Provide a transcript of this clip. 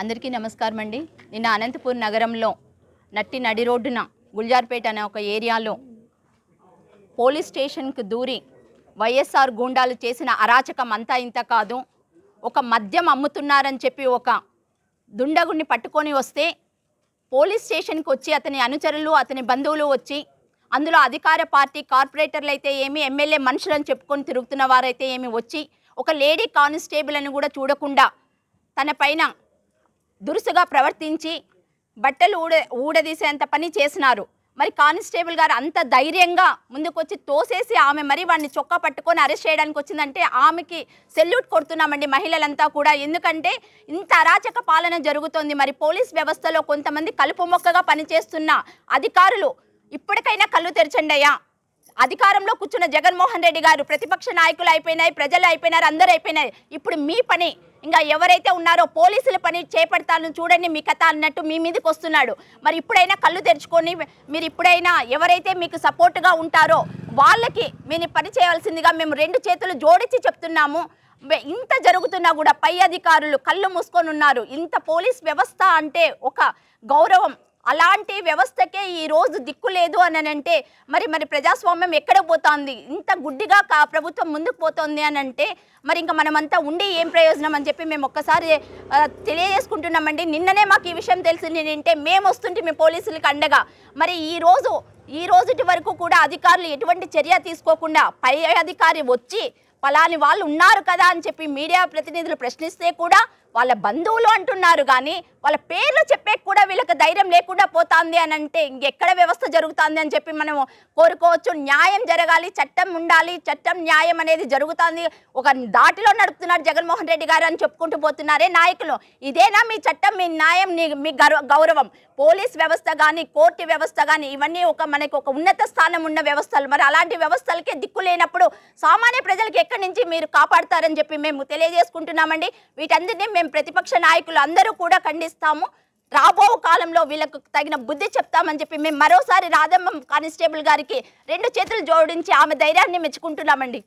అందరికీ నమస్కారం అండి నిన్న అనంతపూర్ నగరంలో నట్టి నడి రోడ్డున గుల్జార్పేట అనే ఒక ఏరియాలో పోలీస్ స్టేషన్కు దూరి వైఎస్ఆర్ గూండాలు చేసిన అరాచకం అంతా ఇంత కాదు ఒక మద్యం అమ్ముతున్నారని చెప్పి ఒక దుండగుడిని పట్టుకొని వస్తే పోలీస్ స్టేషన్కి వచ్చి అతని అనుచరులు అతని బంధువులు వచ్చి అందులో అధికార పార్టీ కార్పొరేటర్లు అయితే ఏమి ఎమ్మెల్యే మనుషులను చెప్పుకొని తిరుగుతున్న వారైతే ఏమి వచ్చి ఒక లేడీ కానిస్టేబుల్ అని కూడా చూడకుండా తన పైన దురుసుగా ప్రవర్తించి బట్టలు ఊడ ఊడదీసేంత పని చేసినారు మరి కానిస్టేబుల్ గారు అంత ధైర్యంగా ముందుకొచ్చి తోసేసి ఆమె మరి వాడిని చొక్కా పట్టుకొని అరెస్ట్ చేయడానికి వచ్చిందంటే ఆమెకి సెల్యూట్ కొడుతున్నామండి మహిళలంతా కూడా ఎందుకంటే ఇంత అరాచక పాలన జరుగుతోంది మరి పోలీస్ వ్యవస్థలో కొంతమంది కలుపు మొక్కగా పనిచేస్తున్న అధికారులు ఇప్పటికైనా కళ్ళు తెరచండి అయ్యా అధికారంలో కూర్చున్న జగన్మోహన్ రెడ్డి గారు ప్రతిపక్ష నాయకులు అయిపోయినాయి ప్రజలు అయిపోయినారు అందరూ అయిపోయినాయి ఇప్పుడు మీ పని ఇంకా ఎవరైతే ఉన్నారో పోలీసుల పని చేపడతాను చూడండి మీ కథ అన్నట్టు మీ మీదకి వస్తున్నాడు మరి ఇప్పుడైనా కళ్ళు తెరుచుకొని మీరు ఇప్పుడైనా ఎవరైతే మీకు సపోర్ట్గా ఉంటారో వాళ్ళకి మీరు పని చేయవలసిందిగా మేము రెండు చేతులు జోడించి చెప్తున్నాము ఇంత జరుగుతున్నా కూడా పై అధికారులు కళ్ళు మూసుకొని ఉన్నారు ఇంత పోలీస్ వ్యవస్థ అంటే ఒక గౌరవం అలాంటి వ్యవస్థకే ఈ రోజు దిక్కు లేదు అని అంటే మరి మరి ప్రజాస్వామ్యం ఎక్కడ పోతోంది ఇంత గుడ్డిగా కా ప్రభుత్వం ముందుకు పోతోంది అని అంటే మరి ఇంకా మనమంతా ఉండి ఏం ప్రయోజనం అని చెప్పి మేము ఒక్కసారి తెలియజేసుకుంటున్నామండి నిన్ననే మాకు ఈ విషయం తెలిసింది అంటే మేము వస్తుంటే మేము పోలీసులకు అండగా మరి ఈ రోజు ఈ రోజుటి వరకు కూడా అధికారులు ఎటువంటి చర్య తీసుకోకుండా పై అధికారి వచ్చి పలాని వాళ్ళు ఉన్నారు కదా అని చెప్పి మీడియా ప్రతినిధులు ప్రశ్నిస్తే కూడా వాళ్ళ బంధువులు అంటున్నారు కానీ వాళ్ళ పేర్లు చెప్పే కూడా వీళ్ళకి ధైర్యం లేకుండా పోతుంది అని అంటే ఇంకెక్కడ వ్యవస్థ జరుగుతుంది అని చెప్పి మనం కోరుకోవచ్చు న్యాయం జరగాలి చట్టం ఉండాలి చట్టం న్యాయం అనేది జరుగుతుంది ఒక దాటిలో నడుపుతున్నారు జగన్మోహన్ రెడ్డి గారు అని చెప్పుకుంటూ పోతున్నారే నాయకులు ఇదేనా మీ చట్టం మీ న్యాయం మీ గౌరవం పోలీస్ వ్యవస్థ కానీ కోర్టు వ్యవస్థ కానీ ఇవన్నీ ఒక మనకి ఒక ఉన్నత స్థానం ఉన్న వ్యవస్థలు మరి అలాంటి వ్యవస్థలకే దిక్కు లేనప్పుడు సామాన్య ప్రజలకి వేట నుంచి మీరు కాపాడుతారని చెప్పి మేము తెలియజేసుకుంటున్నామండి వీటందరినీ మేము ప్రతిపక్ష నాయకులు అందరూ కూడా ఖండిస్తాము రాబో కాలంలో వీళ్ళకు తగిన బుద్ధి చెప్తామని చెప్పి మేము మరోసారి రాధమ్మ కానిస్టేబుల్ గారికి రెండు చేతులు జోడించి ఆమె ధైర్యాన్ని మెచ్చుకుంటున్నామండి